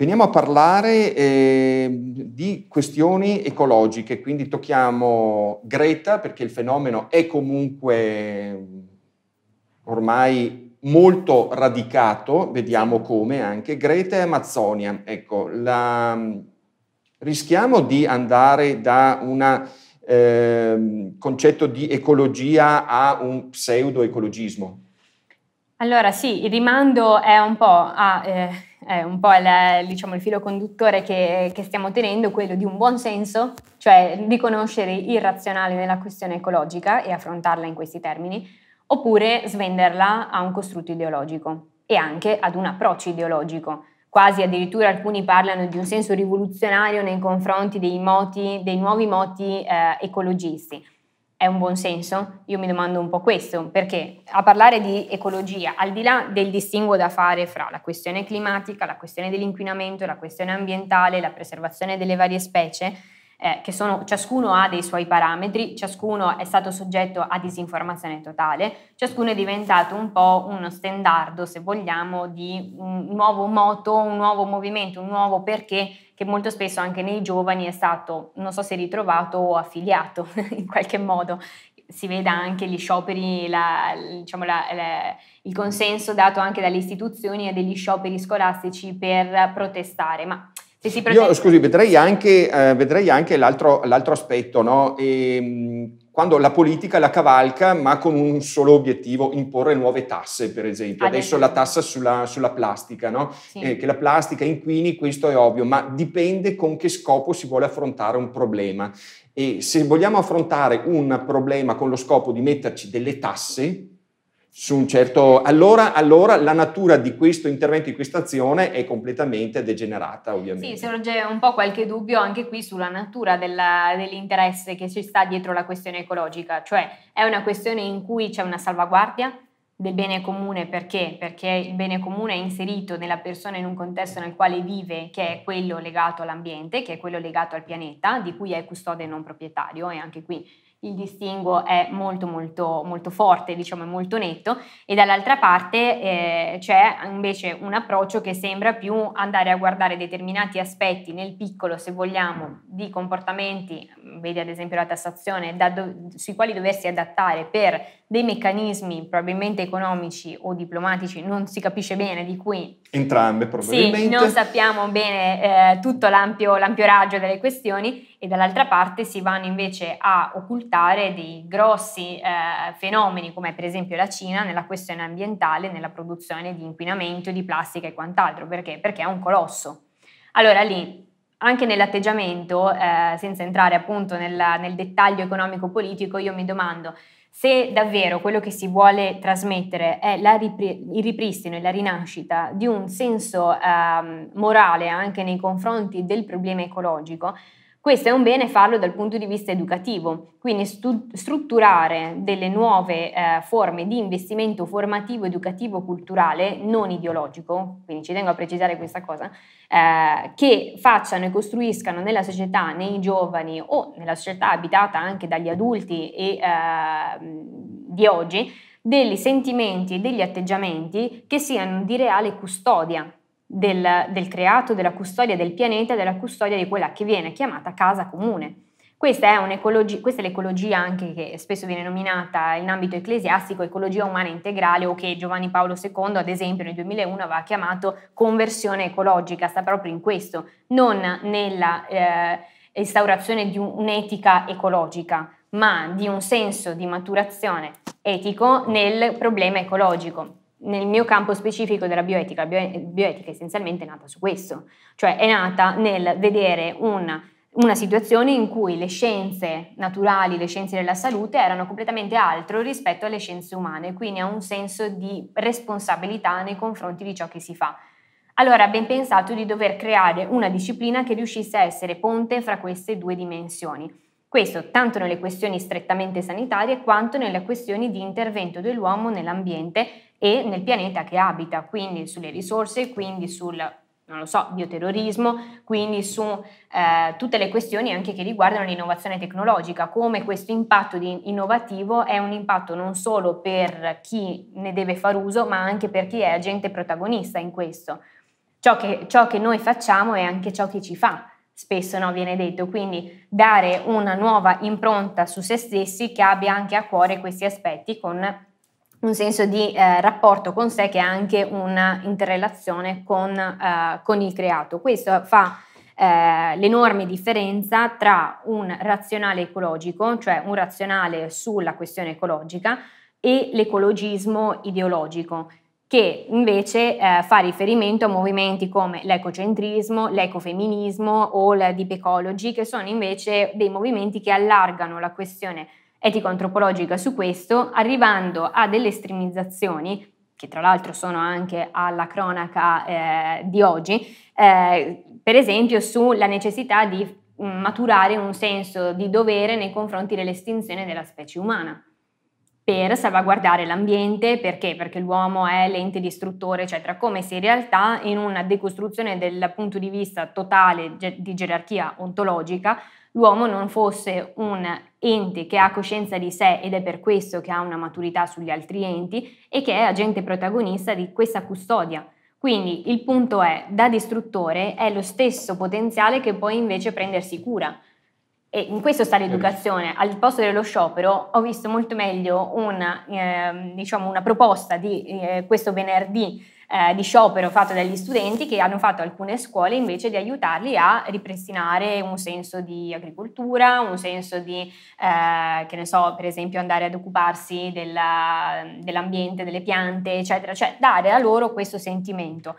Veniamo a parlare eh, di questioni ecologiche, quindi tocchiamo Greta perché il fenomeno è comunque mm, ormai molto radicato, vediamo come anche Greta e Amazzonia. Ecco, la, mm, rischiamo di andare da un eh, concetto di ecologia a un pseudo ecologismo? Allora sì, il rimando è un po' a... Eh eh, un po' il, diciamo, il filo conduttore che, che, stiamo tenendo, quello di un buon senso, cioè riconoscere il razionale nella questione ecologica e affrontarla in questi termini, oppure svenderla a un costrutto ideologico e anche ad un approccio ideologico. Quasi addirittura alcuni parlano di un senso rivoluzionario nei confronti dei, moti, dei nuovi moti eh, ecologisti è un buon senso? Io mi domando un po' questo, perché a parlare di ecologia, al di là del distinguo da fare fra la questione climatica, la questione dell'inquinamento, la questione ambientale, la preservazione delle varie specie, eh, che sono, ciascuno ha dei suoi parametri, ciascuno è stato soggetto a disinformazione totale, ciascuno è diventato un po' uno standard, se vogliamo, di un nuovo moto, un nuovo movimento, un nuovo perché che molto spesso anche nei giovani è stato, non so se ritrovato o affiliato in qualche modo. Si veda anche gli scioperi, la, diciamo la, la, il consenso dato anche dalle istituzioni e degli scioperi scolastici per protestare, ma Presenta... Io, scusi, vedrei anche, eh, vedrei anche l'altro, l'altro, aspetto, no? e, ehm, quando la politica la cavalca ma con un solo obiettivo, imporre nuove tasse, per esempio. Ad ah, Adesso la tassa sulla, sulla plastica, no? sì. eh, che la plastica inquini, questo è ovvio, ma dipende con che scopo si vuole affrontare un problema. E se vogliamo affrontare un problema con lo scopo di metterci delle tasse, su un certo... Allora, allora, la natura di questo intervento, di questa azione è completamente degenerata, ovviamente. Sì, sorge un po' qualche dubbio anche qui sulla natura della, dell'interesse che ci sta dietro la questione ecologica, cioè è una questione in cui c'è una salvaguardia del bene comune perché? Perché il bene comune è inserito nella persona in un contesto nel quale vive, che è quello legato all'ambiente, che è quello legato al pianeta, di cui è custode non proprietario e anche qui il distinguo è molto molto molto forte, diciamo è molto netto e dall'altra parte eh, c'è invece un approccio che sembra più andare a guardare determinati aspetti nel piccolo, se vogliamo, di comportamenti, mm, vedi ad esempio la tassazione, do- sui quali doversi adattare per dei meccanismi probabilmente economici o diplomatici, non si capisce bene di cui Entrambe probabilmente. Sì, non sappiamo bene eh, tutto l'ampio, l'ampio, raggio delle questioni e dall'altra parte si vanno invece a occultare dei grossi eh, fenomeni come per esempio la Cina nella questione ambientale, nella produzione di inquinamento, di plastica e quant'altro. Perché? Perché è un colosso. Allora lì anche nell'atteggiamento, eh, senza entrare appunto nella, nel dettaglio economico-politico, io mi domando se davvero quello che si vuole trasmettere è ripri- il ripristino e la rinascita di un senso eh, morale anche nei confronti del problema ecologico, questo è un bene farlo dal punto di vista educativo, quindi stu- strutturare delle nuove eh, forme di investimento formativo, educativo, culturale, non ideologico, quindi ci tengo a precisare questa cosa, eh, che facciano e costruiscano nella società, nei giovani o nella società abitata anche dagli adulti e, eh, di oggi, degli sentimenti e degli atteggiamenti che siano di reale custodia del, del creato, della custodia del pianeta, della custodia di quella che viene chiamata casa comune. Questa è, questa è, l'ecologia anche che spesso viene nominata in ambito ecclesiastico ecologia umana integrale o che Giovanni Paolo II ad esempio nel 2001 aveva chiamato conversione ecologica, sta proprio in questo, non nella eh, instaurazione di un'etica ecologica, ma di un senso di maturazione etico nel problema ecologico nel mio campo specifico della bioetica, la bioetica essenzialmente è nata su questo, cioè è nata nel vedere una, una situazione in cui le scienze naturali, le scienze della salute erano completamente altro rispetto alle scienze umane, quindi ha un senso di responsabilità nei confronti di ciò che si fa. Allora ha ben pensato di dover creare una disciplina che riuscisse a essere ponte fra queste due dimensioni. Questo tanto nelle questioni strettamente sanitarie quanto nelle questioni di intervento dell'uomo nell'ambiente e nel pianeta che abita, quindi sulle risorse, quindi sul non lo so, bioterrorismo, quindi su eh, tutte le questioni anche che riguardano l'innovazione tecnologica, come questo impatto innovativo è un impatto non solo per chi ne deve far uso, ma anche per chi è agente protagonista in questo. Ciò che, ciò che noi facciamo è anche ciò che ci fa, spesso no, viene detto, quindi dare una nuova impronta su se stessi che abbia anche a cuore questi aspetti con un senso di eh, rapporto con sé che è anche una interrelazione con, eh, con il creato. Questo fa eh, l'enorme differenza tra un razionale ecologico, cioè un razionale sulla questione ecologica, e l'ecologismo ideologico, che invece eh, fa riferimento a movimenti come l'ecocentrismo, l'ecofemminismo o la deep ecology, che sono invece dei movimenti che allargano la questione etico-antropologica su questo, arrivando a delle estremizzazioni che tra l'altro sono anche alla cronaca eh, di oggi, eh, per esempio sulla necessità di mm, maturare un senso di dovere nei confronti dell'estinzione della specie umana per salvaguardare l'ambiente, perché? Perché l'uomo è l'ente distruttore, eccetera, come se in realtà in una decostruzione dal punto di vista totale di gerarchia ontologica l'uomo non fosse un ente che ha coscienza di sé ed è per questo che ha una maturità sugli altri enti e che è agente protagonista di questa custodia. Quindi il punto è, da distruttore è lo stesso potenziale che può invece prendersi cura e in questo sta l'educazione. Al posto dello sciopero ho visto molto meglio una, eh, diciamo una proposta di eh, questo venerdì eh, di sciopero fatto dagli studenti che hanno fatto alcune scuole invece di aiutarli a ripristinare un senso di agricoltura, un senso di, eh, che ne so, per esempio andare ad occuparsi della, dell'ambiente, delle piante, eccetera, cioè dare a loro questo sentimento.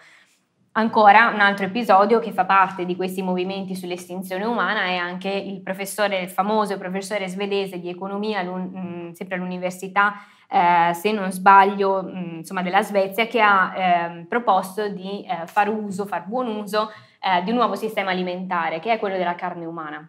Ancora un altro episodio che fa parte di questi movimenti sull'estinzione umana è anche il professore, il famoso professore svedese di economia, mm, sempre all'università, eh, se non sbaglio, mh, mm, insomma, della Svezia, che ha eh, proposto di eh, far uso, far buon uso eh, di un nuovo sistema alimentare, che è quello della carne umana.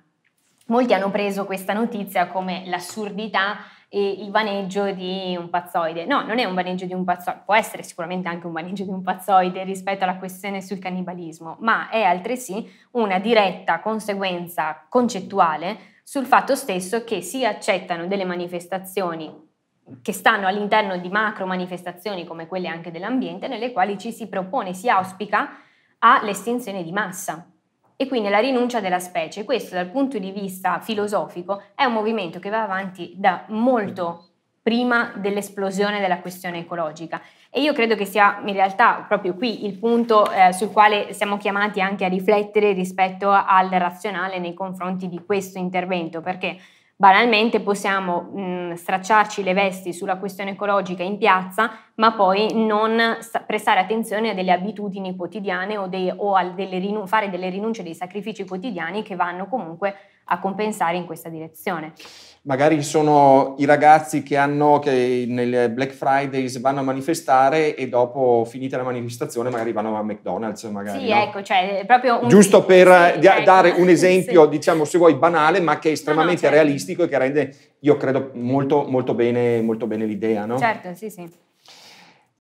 Molti hanno preso questa notizia come l'assurdità il vaneggio di un pazzoide. No, non è un vaneggio di un pazzoide, può essere sicuramente anche un vaneggio di un pazzoide rispetto alla questione sul cannibalismo, ma è altresì una diretta conseguenza concettuale sul fatto stesso che si accettano delle manifestazioni che stanno all'interno di macro manifestazioni come quelle anche dell'ambiente, nelle quali ci si propone, si auspica all'estinzione di massa e quindi la rinuncia della specie. Questo dal punto di vista filosofico è un movimento che va avanti da molto prima dell'esplosione della questione ecologica e io credo che sia in realtà proprio qui il punto eh, sul quale siamo chiamati anche a riflettere rispetto al razionale nei confronti di questo intervento perché Banalmente possiamo mh, mm, stracciarci le vesti sulla questione ecologica in piazza, ma poi non prestare attenzione a delle abitudini quotidiane o, dei, o delle rinun- fare delle rinunce, dei sacrifici quotidiani che vanno comunque a compensare in questa direzione magari sono i ragazzi che, hanno, che nel Black Fridays vanno a manifestare e dopo finita la manifestazione magari vanno a McDonald's magari, Sì, no? ecco, cioè proprio un... Giusto per sì, di- ecco. dare un esempio, sì. diciamo se vuoi banale, ma che è estremamente no, no, certo. realistico e che rende, io credo, molto, molto, bene, molto bene l'idea, no? Certo, sì, sì.